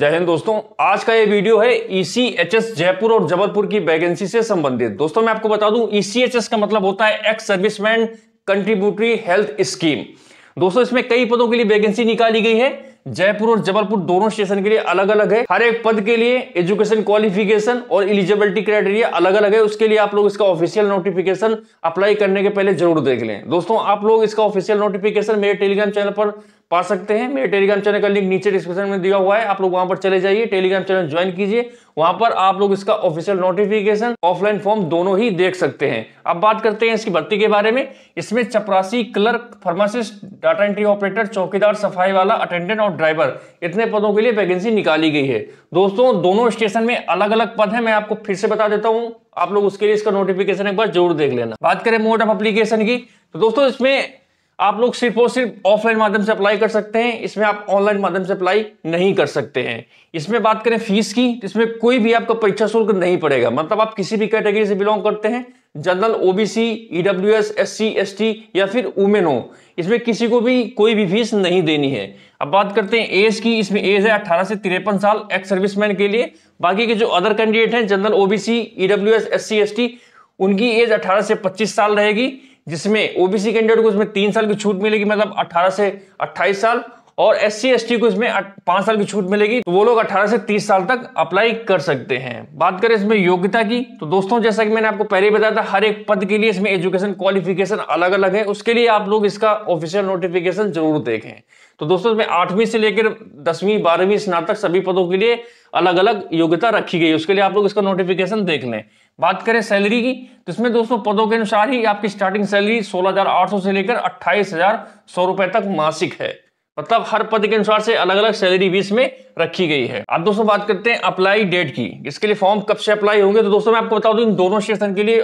जय हिंद दोस्तों आज का ये वीडियो है ईसीएचएस e जयपुर और जबलपुर की वैकेंसी से संबंधित दोस्तों मैं आपको बता दूं ईसीएचएस e का मतलब होता है ex serviceman contributory health scheme दोस्तों इसमें कई पदों के लिए वैकेंसी निकाली गई है जयपुर और जबलपुर दोनों स्टेशन के लिए अलग अलग है हर एक पद के लिए एजुकेशन क्वालिफिकेशन और इलिजिबिलिटी क्राइटेरिया अलग अलग है उसके लिए आप लोग इसका ऑफिशियल नोटिफिकेशन अप्लाई करने के पहले जरूर देख लें दोस्तों आप लोग इसका ऑफिशियल नोटिफिकेशन मेरे टेलीग्राम चैनल पर पा सकते हैं मेरे टेलीग्राम चैनल का लिंक नीचे डिस्क्रिप्शन में दिया हुआ है आप लोग वहां पर चले जाइए टेलीग्राम चैनल ज्वाइन कीजिए वहां पर आप लोग इसका ऑफिशियल नोटिफिकेशन ऑफलाइन फॉर्म दोनों ही देख सकते हैं अब बात करते हैं इसकी भर्ती के बारे में इसमें चपरासी clerk pharmacist data entry operator चौकीदार सफाई वाला अटेंडेंट और ड्राइवर इतने पदों के लिए वैकेंसी निकाली गई है दोस्तों दोनों स्टेशन में अलग अलग पद है मैं आपको फिर से बता देता हूँ आप लोग उसके लिए इसका नोटिफिकेशन एक बार जरूर देख लेना बात करें मोड ऑफ अप्लीकेशन की तो दोस्तों इसमें आप लोग सिर्फ और सिर्फ ऑफलाइन माध्यम से अप्लाई कर सकते हैं इसमें आप ऑनलाइन माध्यम से अप्लाई नहीं कर सकते हैं इसमें बात करें फीस की तो इसमें कोई भी आपका परीक्षा शुल्क नहीं पड़ेगा मतलब आप किसी भी कैटेगरी से बिलोंग करते हैं general OBC EW S S C S T या फिर वुमेन हो इसमें किसी को भी कोई भी फीस नहीं देनी है अब बात करते हैं एज की इसमें एज है अठारह से तिरपन साल एक्स सर्विस के लिए बाकी के जो अदर कैंडिडेट हैं general OBC EW S S C S T उनकी एज अठारह से पच्चीस साल रहेगी जिसमें ओबीसी कैंडिडेट को इसमें तीन साल की छूट मिलेगी मतलब 18 से 28 साल और एस सी को इसमें पांच साल की छूट मिलेगी तो वो लोग 18 से 30 साल तक अप्लाई कर सकते हैं बात करें इसमें योग्यता की तो दोस्तों जैसा कि मैंने आपको पहले बताया था हर एक पद के लिए इसमें एजुकेशन क्वालिफिकेशन अलग अलग है उसके लिए आप लोग इसका ऑफिशियल नोटिफिकेशन जरूर देखें तो दोस्तों इसमें आठवीं से लेकर दसवीं बारहवीं स्नातक सभी पदों के लिए अलग अलग योग्यता रखी गई उसके लिए आप लोग इसका नोटिफिकेशन देख लें बात करें सैलरी की तो इसमें दोस्तों पदों के अनुसार ही आपकी स्टार्टिंग सैलरी 16,800 से लेकर अट्ठाईस रुपए तक मासिक है मतलब हर पद के अनुसार से अलग अलग सैलरी भी इसमें रखी गई है अब दोस्तों बात करते हैं अप्लाई डेट की इसके लिए फॉर्म कब से अप्लाई होंगे तो दोस्तों मैं आपको बता दूं इन दोनों सेशन के लिए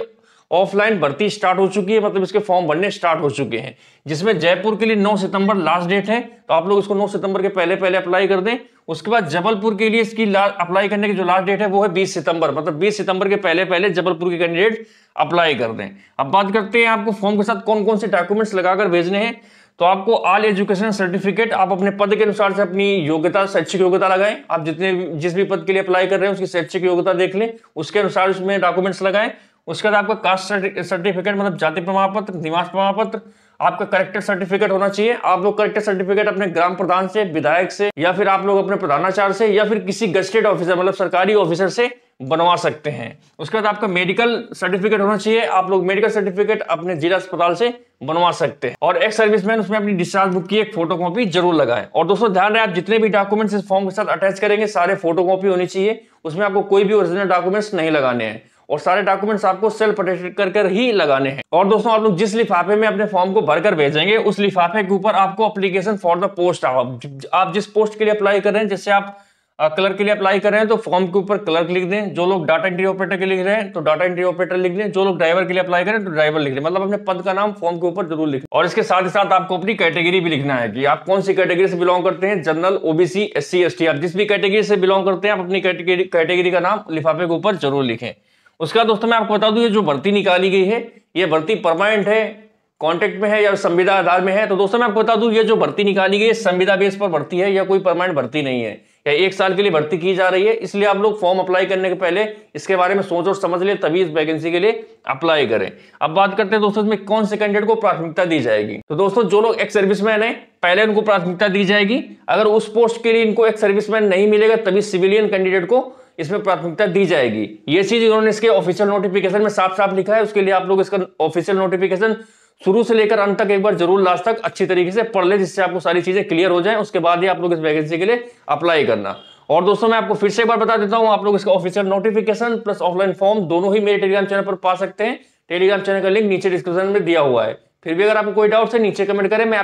ऑफलाइन भर्ती स्टार्ट हो चुकी है मतलब इसके फॉर्म भरने स्टार्ट हो चुके हैं जिसमें जयपुर के लिए 9 सितंबर लास्ट डेट है तो आप लोग इसको 9 सितंबर के पहले पहले अप्लाई कर दें उसके बाद जबलपुर के लिए इसकी अप्लाई करने की जो लास्ट डेट है वो है बीस सितंबर मतलब बीस सितंबर के पहले पहले जबलपुर के कैंडिडेट अप्लाई कर दें अब बात करते हैं आपको फॉर्म के साथ कौन कौन से डॉक्यूमेंट्स लगाकर भेजने हैं तो आपको ऑल एजुकेशन सर्टिफिकेट आप अपने पद के अनुसार से अपनी योग्यता शैक्षिक योग्यता लगाएं आप जितने जिस भी पद के लिए अप्लाई कर रहे हैं उसकी शैक्षिक योग्यता देख लें उसके अनुसार उसमें डॉक्यूमेंट्स लगाएं उसके बाद आपका कास्ट सर्टिफिकेट मतलब जाति प्रमाण पत्र निवास प्रमाण पत्र आपका करेक्टर सर्टिफिकेट होना चाहिए आप लोग करेक्टर सर्टिफिकेट अपने ग्राम प्रधान से विधायक से या फिर आप लोग अपने प्रधानाचार्य से या फिर किसी गजटेड ऑफिसर मतलब सरकारी ऑफिसर से बनवा सकते हैं उसके बाद आपका मेडिकल सर्टिफिकेट होना चाहिए आप लोग मेडिकल सर्टिफिकेट अपने जिला अस्पताल से बनवा सकते हैं और एक सर्विसमैन उसमें अपनी डिस्चार्ज बुक की एक फोटो कॉपी जरूर लगाएं और दोस्तों ध्यान रहे आप जितने भी डॉक्यूमेंट्स इस फॉर्म के साथ अटैच करेंगे सारे फोटो कॉपी होनी चाहिए उसमें आपको कोई भी ओरिजिनल डॉक्यूमेंट्स नहीं लगाने हैं और सारे डॉक्यूमेंट्स आपको सेल्फ प्रोटेक्ट कर कर ही लगाने हैं और दोस्तों आप लोग जिस लिफाफे में अपने फॉर्म को भरकर भेजेंगे उस लिफाफे के ऊपर आपको अप्लीकेशन फॉर द पोस्ट आप जिस पोस्ट के लिए अप्लाई कर रहे हैं जैसे आप क्लर्क के लिए अप्लाई कर रहे हैं तो फॉर्म के ऊपर क्लर्क लिख दें जो लोग डाटा एंट्री ऑपरेटर के लिख रहे हैं तो डाटा एंट्री ऑपरेटर लिख दें जो लोग ड्राइवर के लिए अप्लाई करें तो ड्राइवर लिख दें मतलब अपने पद का नाम फॉर्म के ऊपर जरूर लिखें और इसके साथ ही साथ आपको अपनी कैटेगरी भी लिखना है कि आप कौन सी कैटेगरी से बिलोंग करते हैं जनरल ओबीसी एस सी आप जिस भी कैटेगरी से बिलोंग करते हैं आप अपनी कैटेगरी का नाम लिफाफे के ऊपर जरूर लिखें उसके बाद दोस्तों मैं आपको बता दूं ये जो भर्ती निकाली गई है ये भर्ती परमानेंट है कॉन्ट्रैक्ट में है या संविदा आधार में है तो दोस्तों मैं आपको बता दूं ये जो भर्ती निकाली गई है संविदा बेस पर भर्ती है या कोई परमानेंट भर्ती नहीं है या एक साल के लिए भर्ती की जा रही है इसलिए आप लोग फॉर्म अप्लाई करने के पहले इसके बारे में सोच और समझ लें तभी इस वैकेंसी के लिए अप्लाई करें अब बात करते हैं दोस्तों इसमें कौन से कैंडिडेट को प्राथमिकता दी जाएगी तो दोस्तों जो लोग एक्स सर्विसमैन है पहले उनको प्राथमिकता दी जाएगी अगर उस पोस्ट के लिए इनको एक सर्विसमैन नहीं मिलेगा तभी सिविलियन कैंडिडेट को इसमें प्राथमिकता दी जाएगी ये चीज उन्होंने इसके ऑफिशियल नोटिफिकेशन में साफ साफ लिखा है उसके लिए आप लोग इसका ऑफिशियल नोटिफिकेशन शुरू से लेकर अंत तक एक बार जरूर लास्ट तक अच्छी तरीके से पढ़ ले जिससे आपको सारी चीज़ें क्लियर हो जाए उसके बाद ही आप लोग इस वैकेंसी के लिए अप्लाई करना और दोस्तों मैं आपको फिर से एक बार बता देता हूं आप लोग इसका official notification plus offline form दोनों ही मेरे टेलीग्राम चैनल पर पा सकते हैं टेलीग्राम चैनल का लिंक नीचे डिस्क्रिप्शन में दिया हुआ है फिर भी अगर आपको कोई डाउट है नीचे कमेंट करें मैं